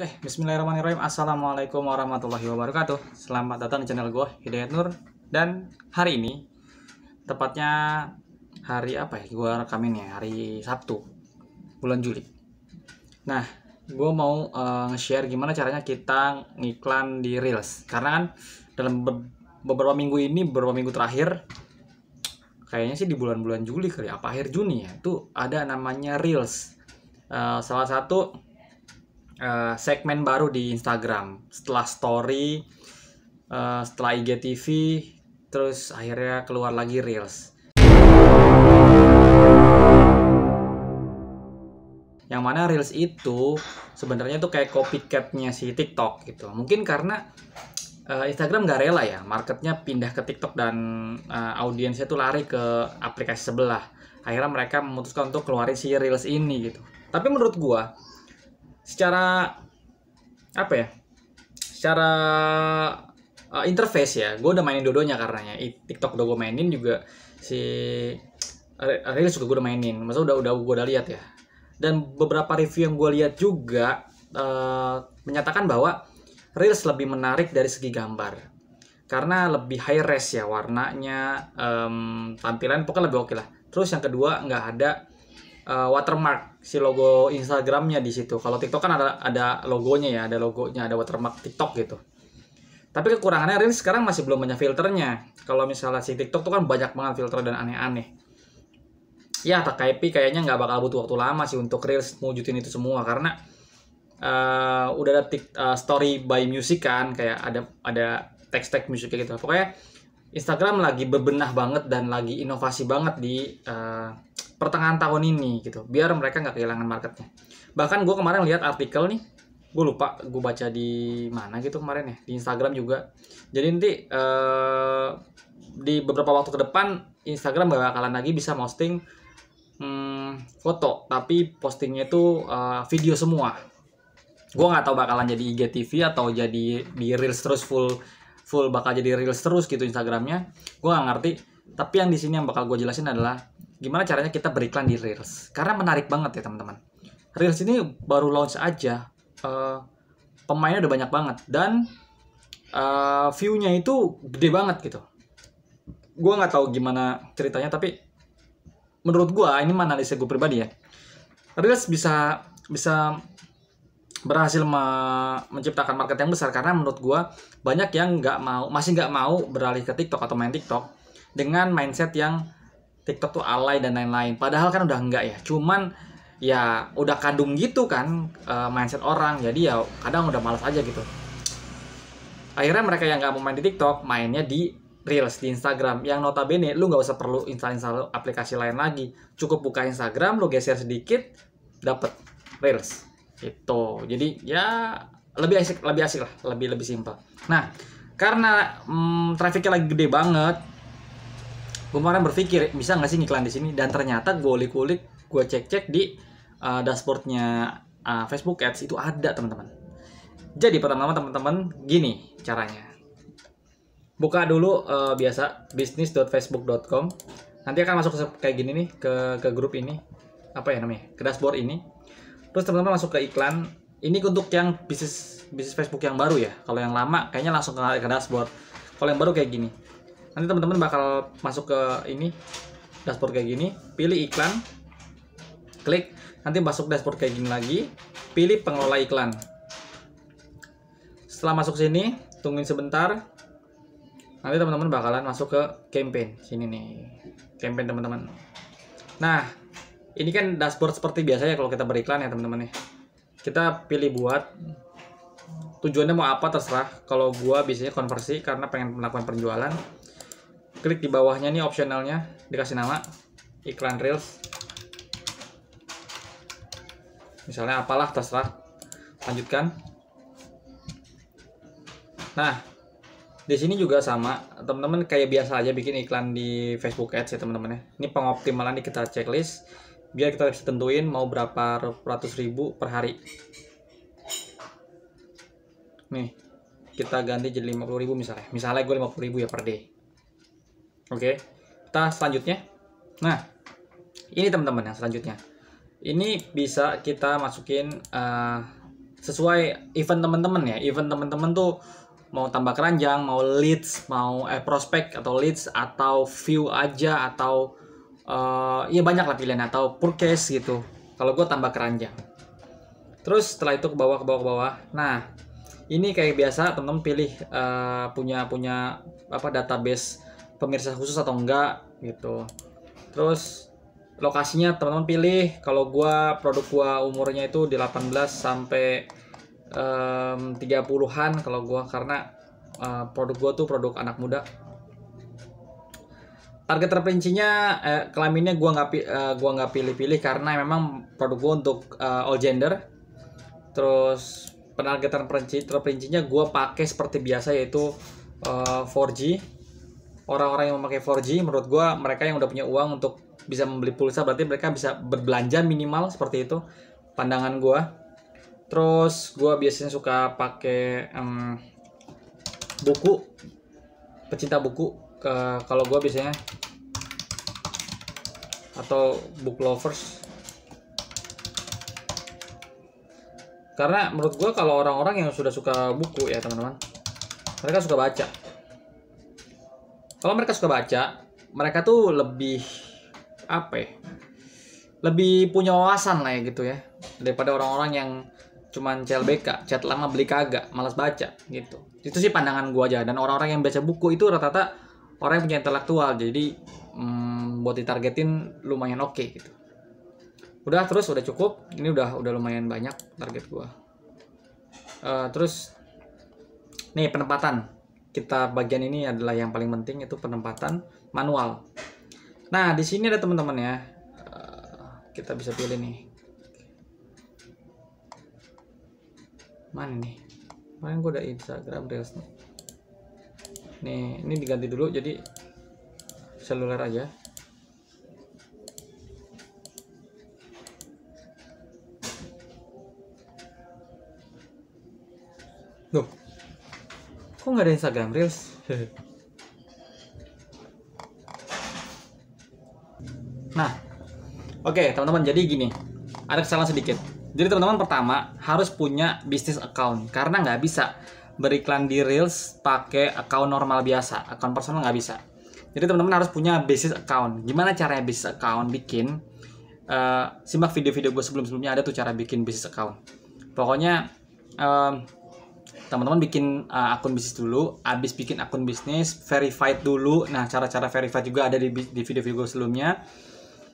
Oke, eh, bismillahirrahmanirrahim. Assalamualaikum warahmatullahi wabarakatuh. Selamat datang di channel gue, Hidayat Nur. Dan hari ini, tepatnya hari apa ya? Gue rekamin ya, hari Sabtu, bulan Juli. Nah, gue mau uh, nge-share gimana caranya kita ngiklan di Reels. Karena kan dalam be beberapa minggu ini, beberapa minggu terakhir, kayaknya sih di bulan-bulan Juli kali, ya, apa akhir Juni ya, itu ada namanya Reels. Uh, salah satu uh, segmen baru di Instagram setelah story uh, setelah IGTV terus akhirnya keluar lagi Reels yang mana Reels itu sebenarnya tuh kayak copycatnya si TikTok gitu mungkin karena eh, Instagram gak rela ya marketnya pindah ke TikTok dan uh, audiensnya tuh lari ke aplikasi sebelah akhirnya mereka memutuskan untuk keluarin si Reels ini gitu tapi menurut gua secara apa ya secara uh, interface ya gue udah mainin dodonya karenanya TikTok udah gue mainin juga si Reels juga gue udah mainin masa udah udah gue udah lihat ya dan beberapa review yang gue lihat juga uh, menyatakan bahwa Reels lebih menarik dari segi gambar karena lebih high res ya warnanya um, tampilan pokoknya lebih oke okay lah terus yang kedua nggak ada uh, watermark si logo Instagramnya di situ. Kalau TikTok kan ada ada logonya ya, ada logonya, ada watermark TikTok gitu. Tapi kekurangannya Reels sekarang masih belum banyak filternya. Kalau misalnya si TikTok tuh kan banyak banget filter dan aneh-aneh. Ya, TKP kayaknya nggak bakal butuh waktu lama sih untuk Reels mewujudin itu semua karena uh, udah ada tik, uh, story by music kan, kayak ada ada teks-teks musiknya gitu. Pokoknya Instagram lagi bebenah banget dan lagi inovasi banget di uh, pertengahan tahun ini gitu biar mereka nggak kehilangan marketnya bahkan gue kemarin lihat artikel nih gue lupa gue baca di mana gitu kemarin ya di Instagram juga jadi nanti uh, di beberapa waktu ke depan Instagram gak bakalan lagi bisa posting hmm, foto tapi postingnya itu uh, video semua gue nggak tahu bakalan jadi IGTV atau jadi di reels terus full full bakal jadi reels terus gitu Instagramnya gue nggak ngerti tapi yang di sini yang bakal gue jelasin adalah gimana caranya kita beriklan di Reels. Karena menarik banget ya teman-teman. Reels ini baru launch aja, uh, pemainnya udah banyak banget dan uh, view-nya itu gede banget gitu. Gue nggak tahu gimana ceritanya tapi menurut gue ini analisa gue pribadi ya. Reels bisa bisa berhasil me menciptakan market yang besar karena menurut gue banyak yang nggak mau masih nggak mau beralih ke TikTok atau main TikTok dengan mindset yang TikTok tuh alay dan lain-lain. Padahal kan udah enggak ya. Cuman ya udah kandung gitu kan uh, mindset orang. Jadi ya kadang udah malas aja gitu. Akhirnya mereka yang nggak mau main di TikTok mainnya di Reels di Instagram yang notabene lu nggak usah perlu install-install aplikasi lain lagi. Cukup buka Instagram, lu geser sedikit, dapet Reels. Itu. Jadi ya lebih asik, lebih asik lah, lebih lebih simpel. Nah, karena mm, trafiknya lagi gede banget, gue kemarin berpikir bisa nggak sih ngiklan di sini dan ternyata gue ulik-ulik gue cek-cek di uh, dashboardnya uh, Facebook Ads itu ada teman-teman jadi pertama-tama teman-teman gini caranya buka dulu uh, biasa bisnis.facebook.com nanti akan masuk ke, kayak gini nih ke ke grup ini apa ya namanya ke dashboard ini terus teman-teman masuk ke iklan ini untuk yang bisnis bisnis Facebook yang baru ya kalau yang lama kayaknya langsung ke, ke dashboard kalau yang baru kayak gini nanti teman-teman bakal masuk ke ini dashboard kayak gini pilih iklan klik nanti masuk dashboard kayak gini lagi pilih pengelola iklan setelah masuk sini tungguin sebentar nanti teman-teman bakalan masuk ke campaign sini nih campaign teman-teman nah ini kan dashboard seperti biasa ya kalau kita beriklan ya teman-teman nih kita pilih buat tujuannya mau apa terserah kalau gua biasanya konversi karena pengen melakukan penjualan klik di bawahnya nih optionalnya, dikasih nama iklan reels misalnya apalah terserah lanjutkan nah di sini juga sama teman-teman kayak biasa aja bikin iklan di Facebook Ads ya teman-teman ya ini pengoptimalan di kita checklist biar kita bisa tentuin mau berapa ratus ribu per hari nih kita ganti jadi 50 ribu misalnya misalnya gue 50 ribu ya per day Oke, kita selanjutnya. Nah, ini teman-teman yang selanjutnya. Ini bisa kita masukin uh, sesuai event teman-teman ya. Event teman-teman tuh mau tambah keranjang, mau leads, mau eh, prospek atau leads atau view aja atau uh, ya banyak lah pilihan atau purchase gitu. Kalau gue tambah keranjang. Terus setelah itu ke bawah ke bawah ke bawah. Nah, ini kayak biasa teman-teman pilih uh, punya punya apa database pemirsa khusus atau enggak gitu terus lokasinya teman-teman pilih kalau gua produk gua umurnya itu di 18 sampai um, 30-an kalau gua karena uh, produk gua tuh produk anak muda target terperincinya eh, kelaminnya gua nggak uh, gua nggak pilih-pilih karena memang produk gua untuk uh, all gender terus penargetan terperinci terperincinya gua pakai seperti biasa yaitu uh, 4G orang-orang yang memakai 4G menurut gue mereka yang udah punya uang untuk bisa membeli pulsa berarti mereka bisa berbelanja minimal seperti itu pandangan gue terus gue biasanya suka pakai um, buku pecinta buku ke kalau gue biasanya atau book lovers karena menurut gue kalau orang-orang yang sudah suka buku ya teman-teman mereka suka baca kalau mereka suka baca mereka tuh lebih apa ya lebih punya wawasan lah ya gitu ya daripada orang-orang yang cuman CLBK, chat lama beli kagak, malas baca gitu. Itu sih pandangan gua aja dan orang-orang yang baca buku itu rata-rata orang yang punya intelektual. Jadi hmm, buat ditargetin lumayan oke okay, gitu. Udah terus udah cukup. Ini udah udah lumayan banyak target gua. Uh, terus nih penempatan kita bagian ini adalah yang paling penting itu penempatan manual. Nah, di sini ada teman-teman ya. Eh, kita bisa pilih nih. Mana nih? Kemarin gue udah Instagram Reels nih. Nih, ini diganti dulu jadi seluler aja. Kok nggak ada Instagram Reels? nah, oke okay, teman-teman. Jadi gini, ada kesalahan sedikit. Jadi teman-teman pertama harus punya bisnis account karena nggak bisa beriklan di Reels pakai account normal biasa, account personal nggak bisa. Jadi teman-teman harus punya bisnis account. Gimana caranya bisnis account bikin? Uh, simak video-video gue sebelum-sebelumnya ada tuh cara bikin bisnis account. Pokoknya uh, teman-teman bikin uh, akun bisnis dulu, habis bikin akun bisnis, verified dulu. Nah, cara-cara verified juga ada di di video-video sebelumnya.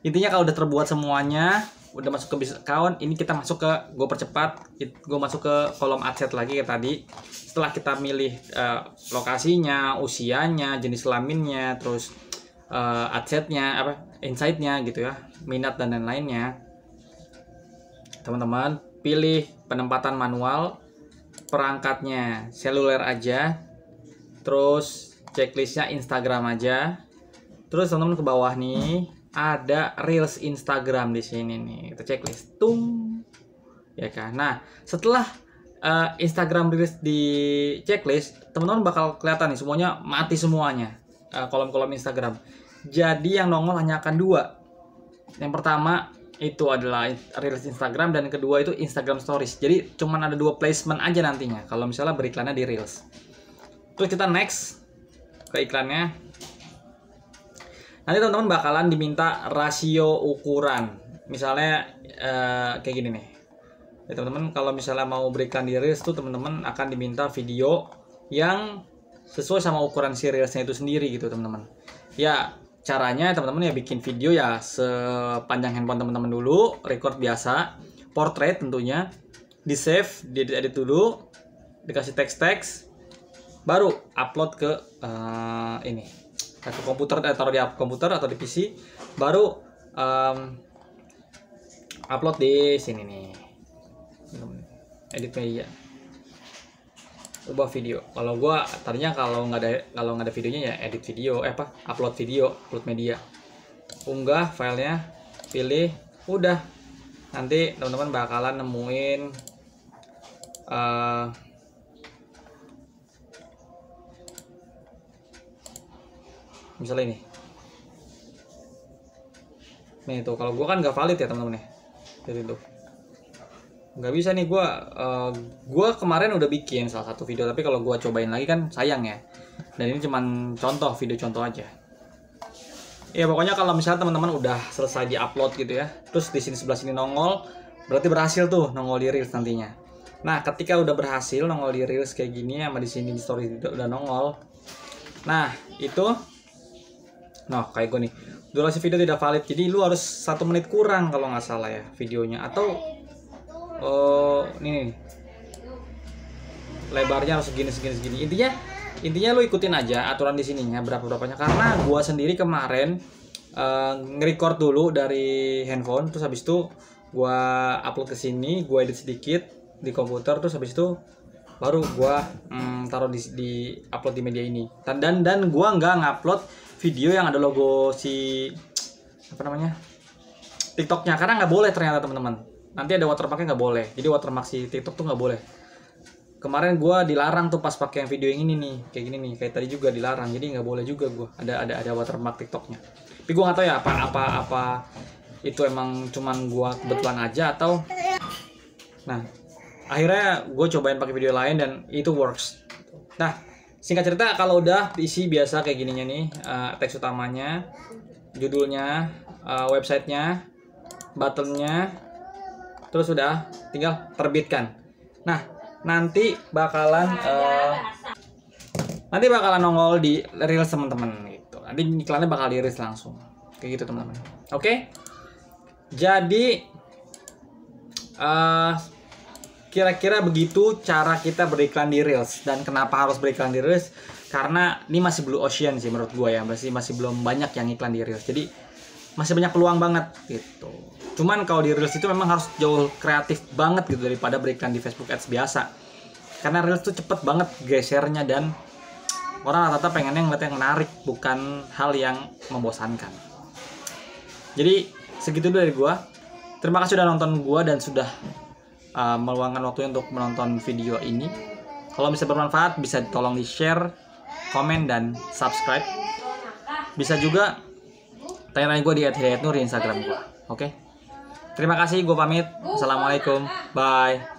Intinya kalau udah terbuat semuanya, udah masuk ke bisnis account, ini kita masuk ke gue percepat, gue masuk ke kolom adset lagi kayak tadi. Setelah kita milih uh, lokasinya, usianya, jenis laminnya, terus uh, adsetnya, apa insightnya gitu ya, minat dan lain-lainnya. Teman-teman pilih penempatan manual perangkatnya seluler aja terus checklistnya Instagram aja terus teman-teman ke bawah nih ada reels Instagram di sini nih kita checklist tung ya kan nah setelah uh, Instagram reels di checklist teman-teman bakal kelihatan nih semuanya mati semuanya eh, kolom-kolom uh, kolom -kolom Instagram jadi yang nongol hanya akan dua yang pertama itu adalah reels Instagram dan kedua itu Instagram Stories. Jadi cuman ada dua placement aja nantinya kalau misalnya beriklannya di reels. Terus kita next ke iklannya. Nanti teman-teman bakalan diminta rasio ukuran. Misalnya uh, kayak gini nih. Ya teman-teman kalau misalnya mau berikan di reels tuh teman-teman akan diminta video yang sesuai sama ukuran si reelsnya itu sendiri gitu teman-teman. Ya caranya teman-teman ya bikin video ya sepanjang handphone teman-teman dulu record biasa portrait tentunya di save di edit, edit dulu dikasih teks-teks baru upload ke uh, ini ke komputer eh, taruh di komputer atau di PC baru um, upload di sini nih edit media ubah video kalau gue tadinya kalau nggak ada kalau nggak ada videonya ya edit video eh apa upload video upload media unggah filenya pilih udah nanti teman-teman bakalan nemuin uh, misalnya ini nih tuh kalau gue kan nggak valid ya teman-teman ya jadi tuh nggak bisa nih gue uh, gue kemarin udah bikin salah satu video tapi kalau gue cobain lagi kan sayang ya dan ini cuman contoh video contoh aja ya pokoknya kalau misalnya teman-teman udah selesai di upload gitu ya terus di sini sebelah sini nongol berarti berhasil tuh nongol di reels nantinya nah ketika udah berhasil nongol di reels kayak gini sama di sini di story udah nongol nah itu Nah, kayak gue nih. Durasi video tidak valid. Jadi lu harus satu menit kurang kalau nggak salah ya videonya. Atau oh ini nih. lebarnya harus segini segini segini intinya intinya lu ikutin aja aturan di sininya berapa berapanya karena gua sendiri kemarin uh, nge-record dulu dari handphone terus habis itu gua upload ke sini gua edit sedikit di komputer terus habis itu baru gua mm, taruh di, di upload di media ini dan dan, dan gua nggak ngupload video yang ada logo si apa namanya TikToknya karena nggak boleh ternyata teman-teman nanti ada watermarknya nggak boleh jadi watermark si TikTok tuh nggak boleh kemarin gue dilarang tuh pas pakai yang video yang ini nih kayak gini nih kayak tadi juga dilarang jadi nggak boleh juga gue ada ada ada watermark TikToknya tapi gue nggak tahu ya apa apa apa itu emang cuman gue kebetulan aja atau nah akhirnya gue cobain pakai video lain dan itu works nah singkat cerita kalau udah isi biasa kayak gininya nih uh, teks utamanya judulnya uh, websitenya buttonnya terus sudah tinggal terbitkan nah nanti bakalan uh, nanti bakalan nongol di reels teman-teman gitu nanti iklannya bakal di reels langsung kayak gitu teman-teman oke okay? jadi uh, kira-kira begitu cara kita beriklan di Reels dan kenapa harus beriklan di Reels karena ini masih blue ocean sih menurut gue ya masih masih belum banyak yang iklan di Reels jadi masih banyak peluang banget gitu cuman kalau di reels itu memang harus jauh kreatif banget gitu daripada berikan di Facebook Ads biasa karena reels itu cepet banget gesernya dan orang rata-rata pengennya ngeliat yang menarik bukan hal yang membosankan jadi segitu dulu dari gua terima kasih sudah nonton gua dan sudah uh, meluangkan waktu untuk menonton video ini kalau bisa bermanfaat bisa tolong di share komen dan subscribe bisa juga tanya tanya gue di @hidayatnur di Instagram gue. Oke. Okay? Terima kasih, gue pamit. Assalamualaikum. Bye.